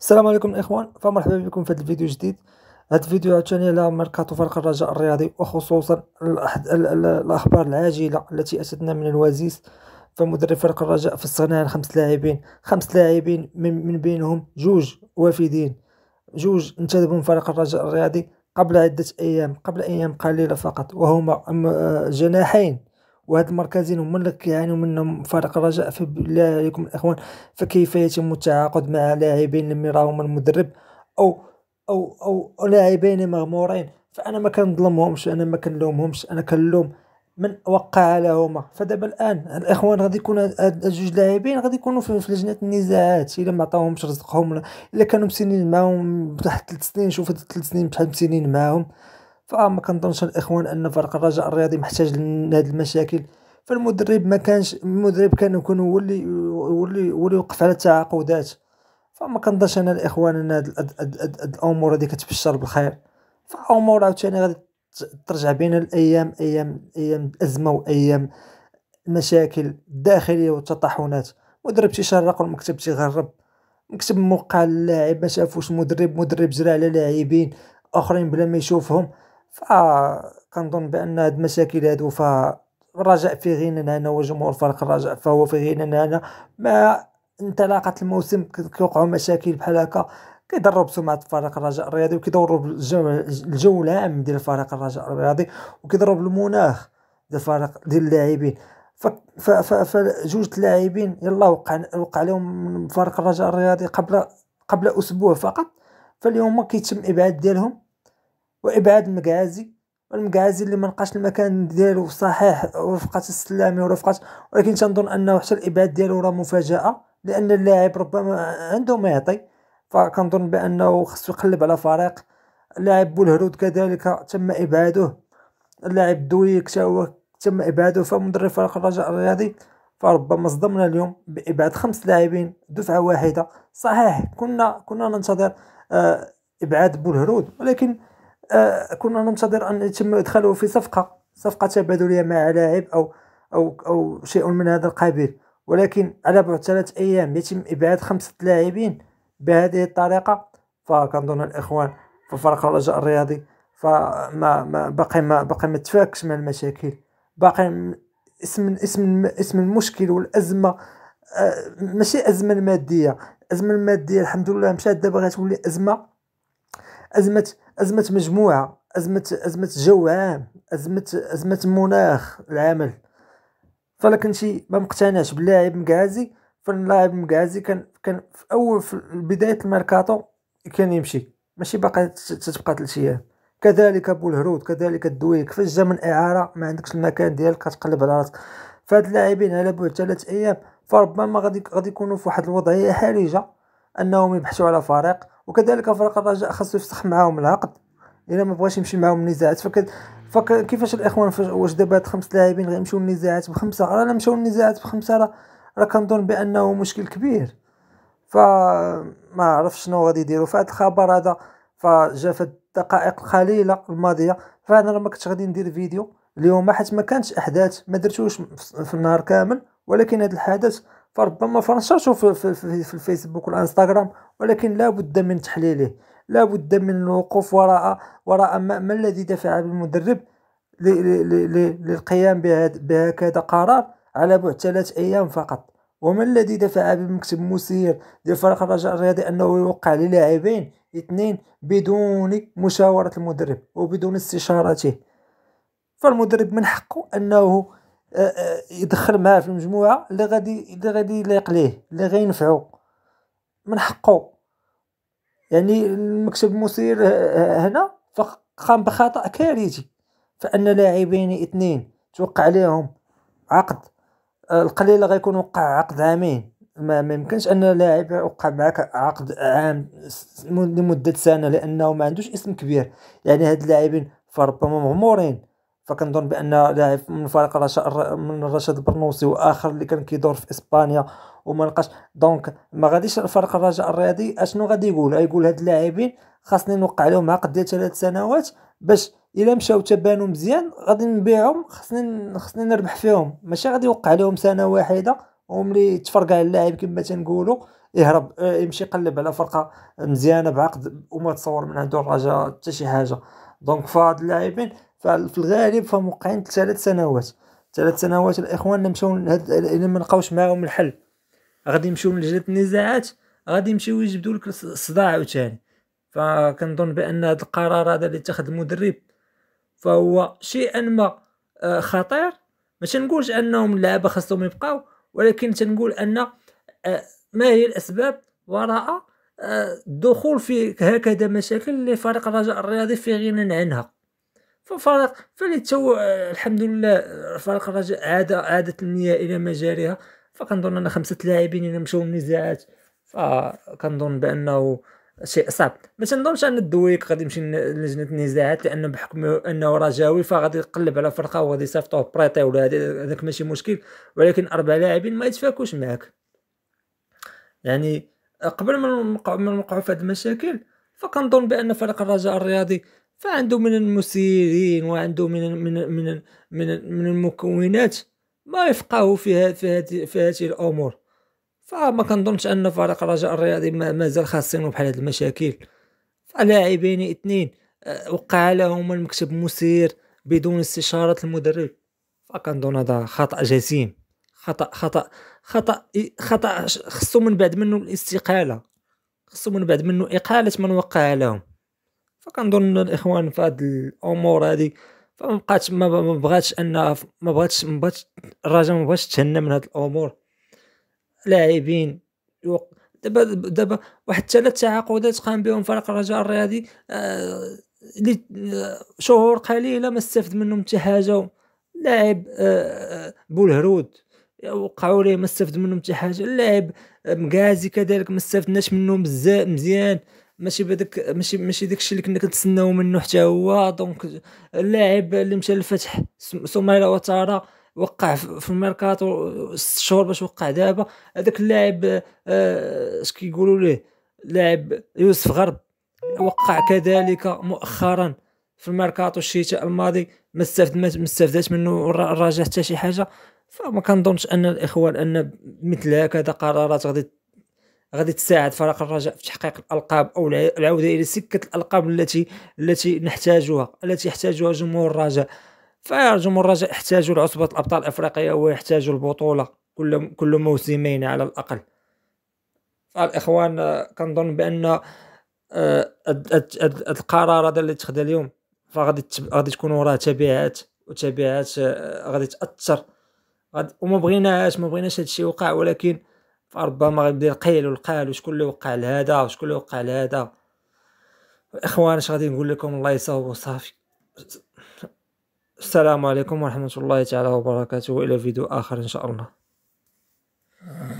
السلام عليكم الاخوان فمرحبا بكم في هذا الفيديو الجديد هذا الفيديو عاوتاني على ميركاتو فرق الرجاء الرياضي وخصوصا الاخبار العاجله التي اتتنا من الوازيس فمدرب فرق الرجاء في الصناعه خمس لاعبين خمس لاعبين من, من بينهم جوج وافدين جوج انتدبوا من فريق الرجاء الرياضي قبل عدة أيام قبل أيام قليلة فقط وهما جناحين وهاد المركزين هما اللي كيعانيو منهم فريق الرجاء فبالله عليكم الاخوان فكيف يتم التعاقد مع لاعبين لم يراهم المدرب او او او, أو لاعبين مغمورين فانا ما كنظلمهمش انا ما كنلومهمش انا كنلوم من وقع لهما فدابا الان الاخوان غادي يكون هاد جوج لاعبين غادي يكونوا في لجنه النزاعات الا ما عطاوهمش رزقهم الا كانوا مسنين معاهم تحت 3 سنين شوف هاد 3 سنين بشحال مسنين معاهم فما كنظنش الاخوان ان فريق الرجاء الرياضي محتاج لهاد المشاكل فالمدرب ما كانش المدرب كان يكون هو اللي هو اللي هو اللي وقف على التعاقدات فما كنظنش انا الاخوان ان هاد الامور هادي كتبشر بالخير فامور عاوتاني غادي ترجع بينا الايام ايام ايام الازمه وايام المشاكل الداخليه والتطاحنات مدرب تيشرق والمكتب تيغرب مكتب موقع للاعب ما شافوش مدرب مدرب زرع على لاعبين اخرين بلا ما يشوفهم فكنظن بان هاد المشاكل هادو ف الرجاء في غنى هنا وجمهور فريق الرجاء فهو في غنى هنا مع انطلاقه الموسم كيوقعوا مشاكل بحال هكا كيضرب سمعه فريق الرجاء الرياضي وكيضرب الجو, العام ديال فريق الرجاء الرياضي وكيضرب المناخ ديال فريق ديال اللاعبين فجوج اللاعبين يلا وقع وقع لهم فريق الرجاء الرياضي قبل قبل اسبوع فقط فاليوم كيتم ابعاد ديالهم وابعاد المقازي المكازي اللي ما لقاش المكان ديالو صحيح رفقه السلامي ورفقه ولكن تنظن انه حتى الابعاد ديالو راه مفاجاه لان اللاعب ربما عنده ما يعطي فكنظن بانه خصو يقلب على فريق اللاعب بولهرود كذلك تم ابعاده اللاعب دويك هو تم ابعاده فمدرب فريق الرجاء الرياضي فربما صدمنا اليوم بابعاد خمس لاعبين دفعه واحده صحيح كنا كنا ننتظر آه، ابعاد بولهرود ولكن آه، كنا ننتظر أن يتم إدخاله في صفقة صفقة تبادلية مع لاعب أو أو أو شيء من هذا القبيل ولكن على بعد ثلاث أيام يتم إبعاد خمسة لاعبين بهذه الطريقة فكنظن الإخوان في فرق الرجاء الرياضي فما ما باقي ما باقي ما تفاكش من المشاكل باقي اسم اسم اسم المشكل والازمه آه، ماشي ازمه الماديه الازمه الماديه الحمد لله مشات دابا غتولي ازمه ازمه ازمه مجموعه ازمه ازمه جو عام ازمه ازمه مناخ العمل فلا كنتي ما مقتنعش باللاعب مكازي فاللاعب مكازي كان كان في اول في بدايه الميركاتو كان يمشي ماشي باقي تتبقى ثلاث ايام كذلك ابو الهرود كذلك الدويك فاش جا من اعاره ما عندكش المكان ديالك كتقلب على راسك فهاد اللاعبين على بعد ثلاث ايام فربما غادي غادي يكونوا في واحد الوضعيه حرجه انهم يبحثوا على فريق وكذلك فرق الرجاء خاصو يفسخ معاهم العقد الا ما بغاش يمشي معاهم النزاعات فك فكيفاش الاخوان واش دابا هاد خمس لاعبين غيمشيو النزاعات بخمسه راه لا مشاو النزاعات بخمسه راه راه كنظن بانه مشكل كبير ما عرفش شنو غادي يديروا فهاد الخبر هذا فجا في الدقائق القليله الماضيه فانا راه ما كنتش غادي ندير فيديو اليوم حيت ما كانش احداث ما درتوش في النهار كامل ولكن هذا الحدث فربما فنشرته في, في, في, في الفيسبوك والانستغرام ولكن لا بد من تحليله لا بد من الوقوف وراء وراء ما, ما الذي دفع المدرب للقيام بهكذا قرار على بعد ثلاث ايام فقط وما الذي دفع بالمكتب المسير فريق الرجاء الرياضي انه يوقع للاعبين اثنين بدون مشاوره المدرب وبدون استشارته فالمدرب من حقه انه يدخل معاه في المجموعه اللي غادي اللي غادي يليق ليه اللي غينفعو من حقه يعني المكتب المسير هنا قام بخطا كارثي فان لاعبين اثنين توقع عليهم عقد القليل غيكون وقع عقد عامين ما ممكنش ان لاعب يوقع معك عقد عام لمده سنه لانه ما عندوش اسم كبير يعني هاد اللاعبين فربما مغمورين فكنظن بان لاعب من فريق من رشاد البرنوسي واخر اللي كان كيدور في اسبانيا وما لقاش دونك ما غاديش فريق الرجاء الرياضي اشنو غادي يقول غايقول هاد اللاعبين خاصني نوقع لهم عقد ديال ثلاث سنوات باش الا مشاو تبانو مزيان غادي نبيعهم خاصني خاصني نربح فيهم ماشي غادي يوقع لهم سنه واحده وملي تفرقع اللاعب كما تنقولوا يهرب آه، يمشي يقلب على فرقه مزيانه بعقد وما تصور من عنده الرجاء حتى شي حاجه دونك فهاد اللاعبين ففي الغالب فموقعين ثلاث سنوات ثلاث سنوات الاخوان الى ما لقاوش معاهم الحل غادي يمشيو لجنه النزاعات غادي يمشيو يجبدوا لك الصداع عاوتاني فكنظن بان هذا القرار هذا اللي اتخذ المدرب فهو شيئا ما آه، خطير ما تنقولش انهم اللعابه خاصهم يبقاو ولكن تنقول ان آه، ما هي الاسباب وراء الدخول آه، في هكذا مشاكل اللي فريق الرجاء الرياضي في غنى عنها ففريق فليتو آه، الحمد لله آه، فريق الرجاء عاد عادت النية إلى مجاريها فكنظن أن خمسة لاعبين إلى مشاو النزاعات فكنظن بأنه شيء صعب ما تنظنش ان الدويك غادي يمشي لجنه النزاعات لانه بحكم انه رجاوي فغادي يقلب على فرقه وغادي يصيفطوه بريطي ولا هذاك ماشي مشكل ولكن اربع لاعبين ما يتفاكوش معك يعني قبل ما نوقعوا في هذه المشاكل فكنظن بان فريق الرجاء الرياضي فعنده من المسيرين وعنده من من من من, من المكونات ما يفقهوا في هذه في هذه الامور فما كنظنش ان فريق الرجاء الرياضي مازال خاصينه بحال هاد المشاكل فلاعبين اثنين آه، وقع لهم المكتب مسير بدون استشارة المدرب فكنظن هذا خطأ جسيم خطأ خطأ خطأ خطأ خصو من بعد منه الاستقالة خصو من بعد منه إقالة من وقع لهم فكنظن الاخوان في هاد الامور هذه فما بقاتش ما بغاتش ان ما بغاتش ما بغاتش الرجاء ما بغاتش تهنى من هاد الامور لاعبين دابا دابا واحد ثلاث تعاقدات قام بهم فريق الرجاء الرياضي اللي آه،, آه شهور قليله ما استفد منهم حتى حاجه لاعب آه, آه، بولهرود وقعوا ليه ما استفد منهم حتى حاجه اللاعب آه، مكازي كذلك ما استفدناش منهم بزاف مزيان ماشي بهذاك ماشي ماشي داك الشيء اللي كنا كنتسناو منه حتى هو دونك اللاعب اللي مشى للفتح سميرا وتارا وقع في الميركاتو ست شهور باش وقع دابا هذاك اللاعب آه، اش كيقولوا ليه لاعب يوسف غرب وقع كذلك مؤخرا في الميركاتو الشتاء الماضي ما استفد ما استفدتش منه الراجع حتى شي حاجه فما كنظنش ان الاخوان ان مثل هكذا قرارات غادي غادي تساعد فريق الرجاء في تحقيق الالقاب او العوده الى سكه الالقاب التي التي نحتاجها التي يحتاجها جمهور الرجاء فجمهور الرجاء يحتاجوا لعصبه الابطال الافريقيه ويحتاجوا البطوله كل كل موسمين على الاقل فالاخوان آه، كنظن بان آه، القرار هذا اللي تخدى اليوم فغادي غادي تكون وراه تبعات وتبعات آه، غادي تاثر وما بغيناش ما بغيناش هادشي يوقع ولكن فربما غيبدا القيل والقال وشكون اللي وقع لهذا وشكون اللي وقع لهذا الاخوان اش غادي نقول لكم الله يصاوب وصافي السلام عليكم ورحمه الله تعالى وبركاته الى فيديو اخر ان شاء الله